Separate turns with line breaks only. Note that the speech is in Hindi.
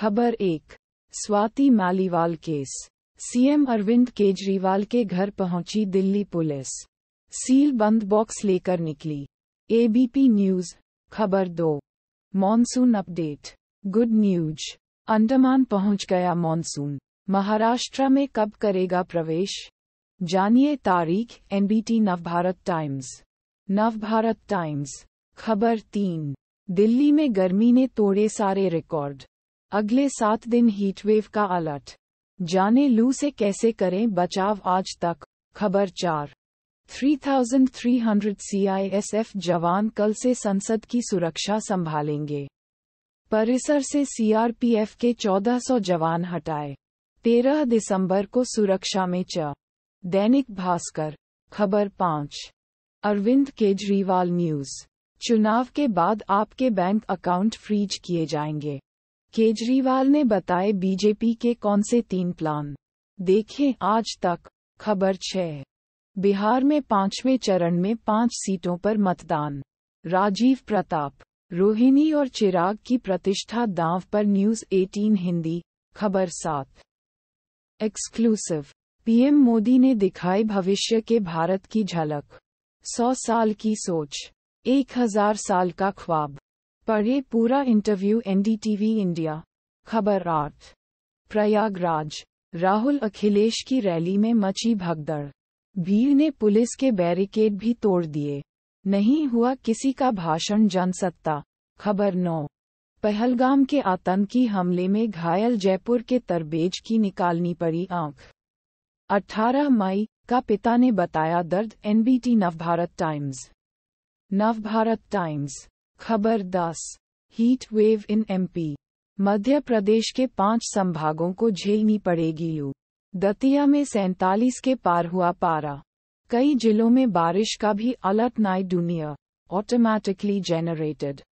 खबर एक स्वाति मालीवाल केस सीएम अरविंद केजरीवाल के घर पहुंची दिल्ली पुलिस सील बंद बॉक्स लेकर निकली एबीपी न्यूज खबर दो monsoon update good news Andaman पहुंच गया मॉनसून महाराष्ट्र में कब करेगा प्रवेश जानिए तारीख NBT Navbharat Times Navbharat Times खबर तीन दिल्ली में गर्मी ने तोड़े सारे रिकॉर्ड अगले सात दिन हीटवेव का अलर्ट जाने लू से कैसे करें बचाव आज तक खबर चार 3,300 सीआईएसएफ जवान कल से संसद की सुरक्षा संभालेंगे परिसर से सीआरपीएफ के 1400 जवान हटाए 13 दिसंबर को सुरक्षा में च दैनिक भास्कर खबर पाँच अरविंद केजरीवाल न्यूज चुनाव के बाद आपके बैंक अकाउंट फ्रीज किए जाएंगे केजरीवाल ने बताए बीजेपी के कौन से तीन प्लान देखें आज तक खबर छह बिहार में पांचवें चरण में पांच सीटों पर मतदान राजीव प्रताप रोहिणी और चिराग की प्रतिष्ठा दांव पर न्यूज 18 हिंदी खबर सात एक्सक्लूसिव पीएम मोदी ने दिखाई भविष्य के भारत की झलक सौ साल की सोच एक हजार साल का ख्वाब पढ़े पूरा इंटरव्यू एनडीटीवी इंडिया खबर आठ प्रयागराज राहुल अखिलेश की रैली में मची भगदड़ भीड़ ने पुलिस के बैरिकेड भी तोड़ दिए नहीं हुआ किसी का भाषण जनसत्ता खबर नौ पहलगाम के आतंकी हमले में घायल जयपुर के तरबेज की निकालनी पड़ी आंख 18 मई का पिता ने बताया दर्द NBT Navbharat Times Navbharat Times खबर दस heat wave in MP Madhya Pradesh के पांच संभागों को झेलनी पड़ेगी यू दतिया में सैंतालीस के पार हुआ पारा कई जिलों में बारिश का भी अलर्ट नाइट डूनिया ऑटोमैटिकली जेनरेटेड